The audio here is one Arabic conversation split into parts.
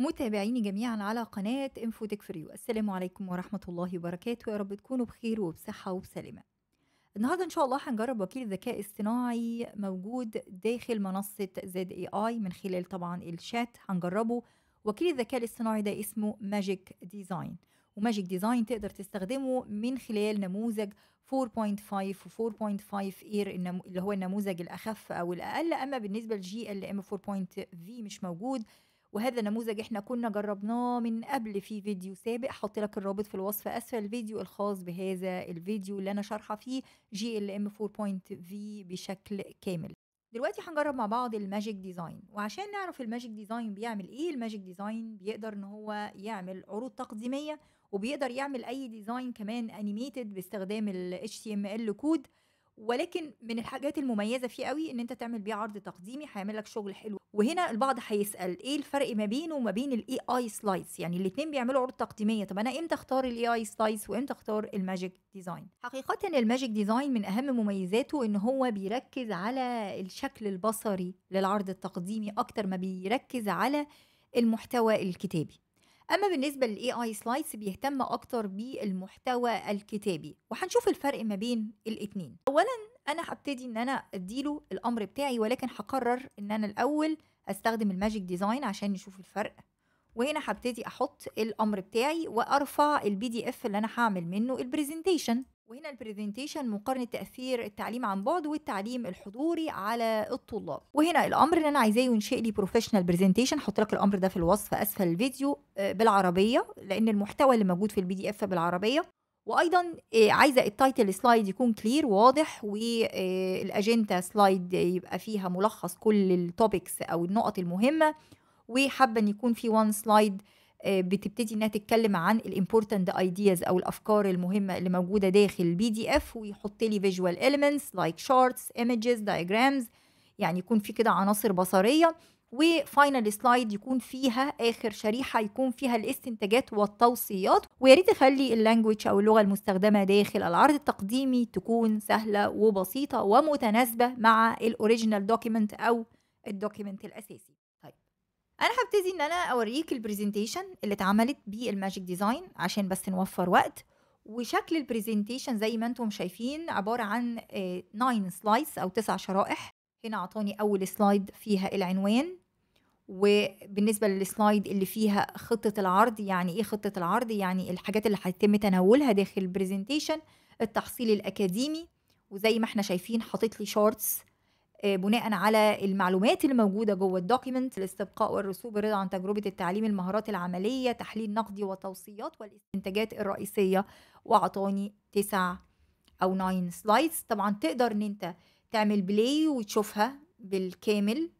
متابعيني جميعا على قناة انفو انفوتك فريو السلام عليكم ورحمة الله وبركاته يا رب تكونوا بخير وبصحة وبسلامة النهاردة إن شاء الله هنجرب وكيل ذكاء اصطناعي موجود داخل منصة زد اي اي من خلال طبعا الشات هنجربه وكيل الذكاء الاصطناعي ده اسمه ماجيك ديزاين وماجيك ديزاين تقدر تستخدمه من خلال نموذج 4.5 و 4.5 اير اللي هو النموذج الاخف او الاقل اما بالنسبه لجي ال ام في مش موجود وهذا نموذج احنا كنا جربناه من قبل في فيديو سابق حط لك الرابط في الوصف اسفل الفيديو الخاص بهذا الفيديو اللي انا شارحه فيه جي ال ام 4.v بشكل كامل دلوقتي هنجرب مع بعض الماجيك ديزاين وعشان نعرف الماجيك ديزاين بيعمل ايه الماجيك ديزاين بيقدر ان هو يعمل عروض تقديميه وبيقدر يعمل اي ديزاين كمان انيميتد باستخدام ال HTML كود ولكن من الحاجات المميزه فيه قوي ان انت تعمل بيه عرض تقديمي هيعمل لك شغل حلو وهنا البعض هيسال ايه الفرق ما بينه وما بين الاي اي سلايدز يعني الاثنين بيعملوا عروض تقديميه طب انا امتى اختار الاي اي سلايدز وامتى اختار الماجيك ديزاين حقيقه الماجيك ديزاين من اهم مميزاته ان هو بيركز على الشكل البصري للعرض التقديمي اكتر ما بيركز على المحتوى الكتابي اما بالنسبه للاي اي سلايدز بيهتم اكتر بالمحتوى الكتابي وهنشوف الفرق ما بين الاثنين اولا انا هبتدي ان انا اديله الامر بتاعي ولكن هقرر ان انا الاول استخدم الماجيك ديزاين عشان نشوف الفرق وهنا هبتدي احط الامر بتاعي وارفع البي دي اف اللي انا هعمل منه البرزنتيشن وهنا البرزنتيشن مقارنة تأثير التعليم عن بعد والتعليم الحضوري على الطلاب وهنا الأمر اللي أنا عايزاه ينشئ لي بروفيشنال برزنتيشن حط لك الأمر ده في الوصف أسفل الفيديو آه، بالعربية لأن المحتوى اللي موجود في البي دي اف بالعربية وايضا آه، عايزه التايتل سلايد يكون كلير واضح والاجنده آه، سلايد يبقى فيها ملخص كل التوبكس او النقط المهمه وحابه ان يكون في وان سلايد آه، بتبتدي انها تتكلم عن الامبورتنت ايدياز او الافكار المهمه اللي موجوده داخل البي دي اف ويحط لي فيجوال اليمنتس لايك شارتس ايمجز دايجرامز يعني يكون في كده عناصر بصريه وفاينل سلايد يكون فيها اخر شريحه يكون فيها الاستنتاجات والتوصيات ويا ريت اخلي اللانجوج او اللغه المستخدمه داخل العرض التقديمي تكون سهله وبسيطه ومتناسبه مع الاوريجينال دوكيمنت او الدوكيمنت الاساسي انا هبتدي ان انا اوريك البرزنتيشن اللي اتعملت بالماجيك ديزاين عشان بس نوفر وقت وشكل البرزنتيشن زي ما انتم شايفين عباره عن 9 آه، سلايس او 9 شرائح هنا اعطاني اول سلايد فيها العنوان وبالنسبه للسلايد اللي فيها خطه العرض يعني ايه خطه العرض يعني الحاجات اللي هيتم تناولها داخل البرزنتيشن التحصيل الاكاديمي وزي ما احنا شايفين حاطط لي شورتس آه، بناء على المعلومات الموجوده جوه الدوكيمنت الاستبقاء والرسوب الرضا عن تجربه التعليم المهارات العمليه تحليل نقدي وتوصيات والاستنتاجات الرئيسيه واعطاني تسع او ناين سلايدز طبعا تقدر ان انت تعمل بلاي وتشوفها بالكامل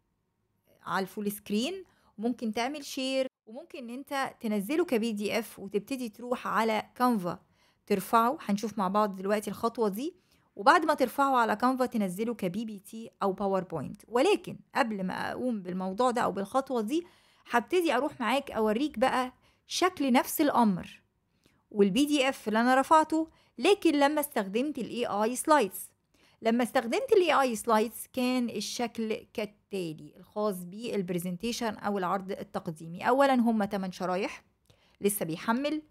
على الفول سكرين وممكن تعمل شير وممكن ان انت تنزله كبي دي اف وتبتدي تروح على كانفا ترفعه هنشوف مع بعض دلوقتي الخطوه دي وبعد ما ترفعه على كانفا تنزله كبي بي تي او باوربوينت ولكن قبل ما اقوم بالموضوع ده او بالخطوه دي هبتدي اروح معاك اوريك بقى شكل نفس الامر والبي دي اف اللي انا رفعته لكن لما استخدمت الاي اي سلايدز لما استخدمت الاي اي سلايدز كان الشكل كالتالي الخاص بالبرزنتيشن او العرض التقديمي اولا هم 8 شرايح لسه بيحمل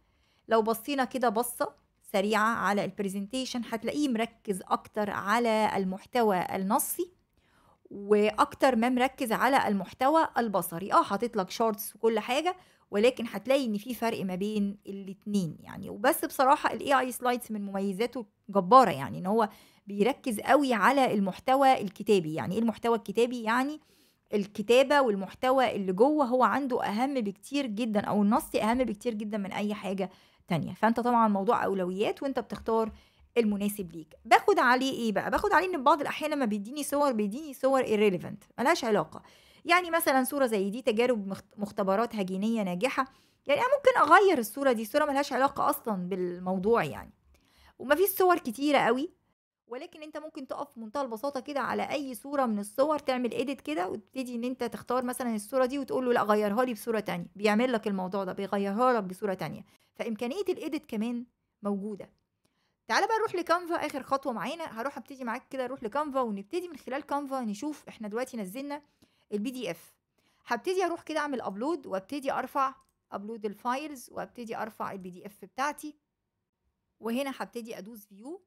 لو بصينا كده بصه سريعة على البرزنتيشن هتلاقيه مركز أكتر على المحتوى النصي وأكتر ما مركز على المحتوى البصري اه حاطط لك شورتس وكل حاجة ولكن هتلاقي ان في فرق ما بين الاتنين يعني وبس بصراحة الاي اي سلايدز من مميزاته جبارة يعني ان هو بيركز قوي على المحتوى الكتابي يعني ايه المحتوى الكتابي يعني الكتابة والمحتوى اللي جوه هو عنده أهم بكتير جدا أو النص أهم بكتير جدا من أي حاجة التانية فانت طبعا موضوع اولويات وانت بتختار المناسب ليك باخد عليه ايه بقى باخد عليه ان بعض الاحيان لما بيديني صور بيديني صور irrelevant ملهاش علاقه يعني مثلا صوره زي دي تجارب مختبرات هجينيه ناجحه يعني انا ممكن اغير الصوره دي صوره ملهاش علاقه اصلا بالموضوع يعني ومفيش صور كتيره قوي ولكن انت ممكن تقف بمنتهى البساطه كده على اي صوره من الصور تعمل ايديت كده وتبتدي ان انت تختار مثلا الصوره دي وتقول له لا غيرها لي بصوره تانية بيعمل لك الموضوع ده بيغيرها لك بصوره تانية فامكانيه الايديت كمان موجوده تعالى بقى نروح لكانفا اخر خطوه معانا هروح ابتدي معاك كده نروح لكانفا ونبتدي من خلال كانفا نشوف احنا دلوقتي نزلنا البي دي اف هبتدي اروح كده اعمل ابلود وابتدي ارفع ابلود الفايلز وابتدي ارفع البي دي اف بتاعتي وهنا هبتدي ادوس فيو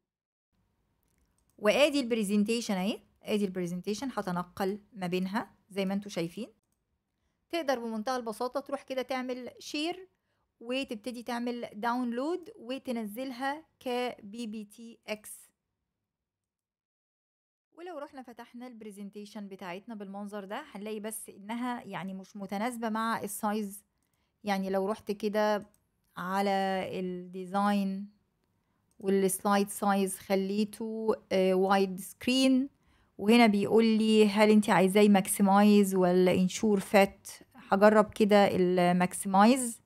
وادي البرزنتيشن اهي ادي البرزنتيشن هتنقل ما بينها زي ما انتوا شايفين تقدر بمنتهى البساطة تروح كده تعمل شير وتبتدي تعمل داونلود وتنزلها كبي بي تي اكس ولو رحنا فتحنا البرزنتيشن بتاعتنا بالمنظر ده هنلاقي بس انها يعني مش متناسبة مع السايز يعني لو رحت كده على الديزاين والسلايد سايز خليته وايد آه، سكرين وهنا بيقول لي هل انت عايزاه ماكسمايز ولا انشور فات هجرب كده الماكسمايز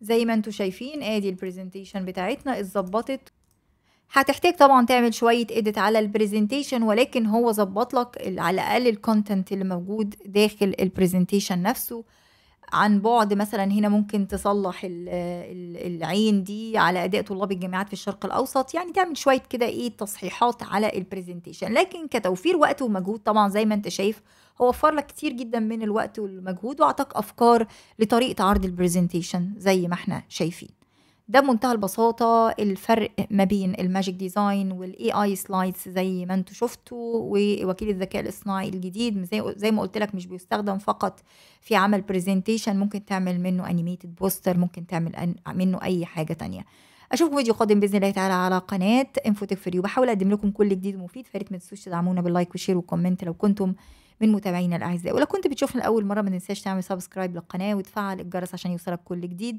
زي ما انتوا شايفين ادي البرزنتيشن بتاعتنا اتظبطت هتحتاج طبعا تعمل شوية اديت على البرزنتيشن ولكن هو ظبط لك على الاقل الكونتنت اللي موجود داخل البرزنتيشن نفسه عن بعد مثلا هنا ممكن تصلح العين دي على اداء طلاب الجامعات في الشرق الاوسط يعني تعمل شويه كده ايه تصحيحات على البرزنتيشن لكن كتوفير وقت ومجهود طبعا زي ما انت شايف هو وفر لك كتير جدا من الوقت والمجهود واعطاك افكار لطريقه عرض البرزنتيشن زي ما احنا شايفين ده بمنتهى البساطة الفرق ما بين الماجيك ديزاين والاي اي سلايدز زي ما انتم شفتوا ووكيل الذكاء الاصطناعي الجديد زي زي ما قلت لك مش بيستخدم فقط في عمل برزنتيشن ممكن تعمل منه انيميتد بوستر ممكن تعمل منه اي حاجة تانية اشوفكم فيديو قادم باذن الله تعالى على قناه انفوتك فريو بحاول اقدم لكم كل جديد ومفيد فريت ما تنسوش تدعمونا باللايك وشير وكومنت لو كنتم من متابعينا الاعزاء ولو كنت بتشوفنا لاول مره ما تنساش تعمل سبسكرايب للقناه وتفعل الجرس عشان يوصلك كل جديد